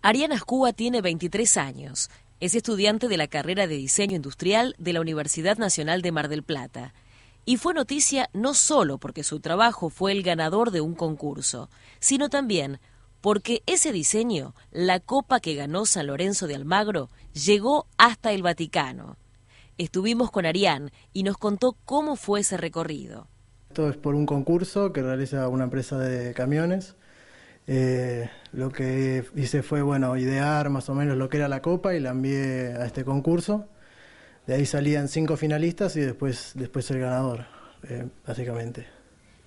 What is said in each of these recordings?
Ariana Scuba tiene 23 años. Es estudiante de la carrera de diseño industrial de la Universidad Nacional de Mar del Plata. Y fue noticia no solo porque su trabajo fue el ganador de un concurso, sino también porque ese diseño, la copa que ganó San Lorenzo de Almagro, llegó hasta el Vaticano. Estuvimos con Arián y nos contó cómo fue ese recorrido. Esto es por un concurso que realiza una empresa de camiones eh, lo que hice fue, bueno, idear más o menos lo que era la copa y la envié a este concurso. De ahí salían cinco finalistas y después, después el ganador, eh, básicamente.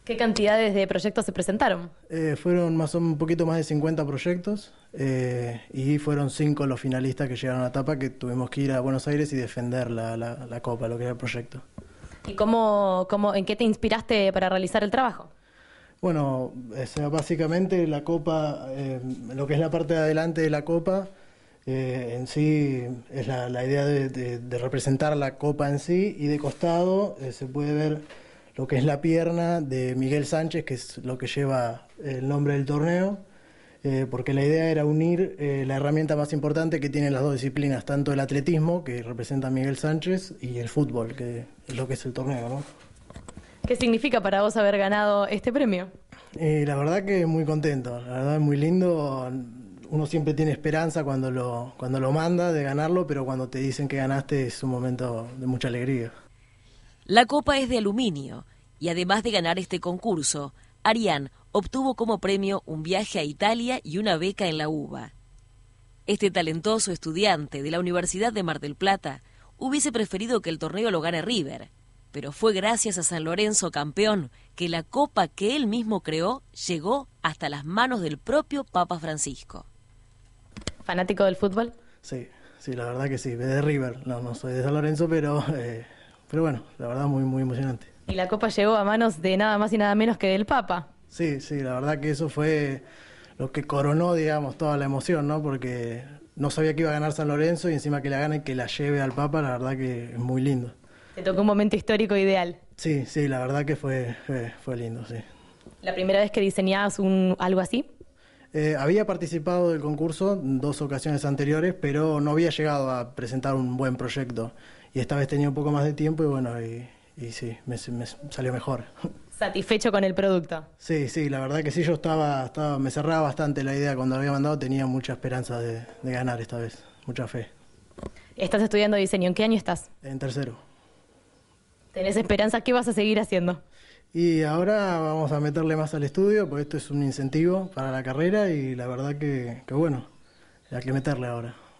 ¿Qué cantidades de proyectos se presentaron? Eh, fueron más un poquito más de 50 proyectos y fueron cinco los finalistas que llegaron a la etapa que tuvimos que ir a Buenos Aires y defender la, la, la copa, lo que era el proyecto. ¿Y cómo, cómo, en qué te inspiraste para realizar el trabajo? Bueno, básicamente la copa, eh, lo que es la parte de adelante de la copa, eh, en sí es la, idea de, representar la copa en sí y de costado eh, se puede ver lo que es la pierna de Miguel Sánchez, que es lo que lleva el nombre del torneo, porque la idea era unir la herramienta más importante que tienen las dos disciplinas, tanto el atletismo, que representa Miguel Sánchez, y el fútbol, que es lo que es el torneo. ¿no? ¿Qué significa para vos haber ganado este premio? Eh, la verdad que muy contento, la verdad es muy lindo. Uno siempre tiene esperanza cuando lo, cuando lo manda de ganarlo, pero cuando te dicen que ganaste es un momento de mucha alegría. La copa es de aluminio y además de ganar este concurso, Arián obtuvo como premio un viaje a Italia y una beca en la UBA. Este talentoso estudiante de la Universidad de Mar del Plata hubiese preferido que el torneo lo gane River, pero fue gracias a San Lorenzo campeón que la copa que él mismo creó llegó hasta las manos del propio Papa Francisco. ¿Fanático del fútbol? Sí, sí, la verdad que sí, de River, no, no soy de San Lorenzo, pero, eh, pero bueno, la verdad muy, muy emocionante. Y la copa llegó a manos de nada más y nada menos que del Papa. Sí, sí, la verdad que eso fue lo que coronó, digamos, toda la emoción, ¿no? Porque no sabía que iba a ganar San Lorenzo y encima que la gane y que la lleve al Papa, la verdad que es muy lindo tocó un momento histórico ideal. Sí, sí, la verdad que fue, fue, lindo, sí. ¿La primera vez que diseñabas un, algo así? Eh, había participado del concurso dos ocasiones anteriores, pero no había llegado a presentar un buen proyecto. Y esta vez tenía un poco más de tiempo y bueno, y, sí, me, salió mejor. ¿Satisfecho con el producto? Sí, sí, la verdad que sí, yo estaba, estaba me cerraba bastante la idea cuando lo había mandado, tenía mucha esperanza de ganar esta vez, mucha fe. ¿Estás estudiando diseño? ¿En qué año estás? En tercero. ¿Tenés esperanza? ¿Qué vas a seguir haciendo? Y ahora vamos a meterle más al estudio, porque esto es un incentivo para la carrera y la verdad que, que bueno, hay que meterle ahora.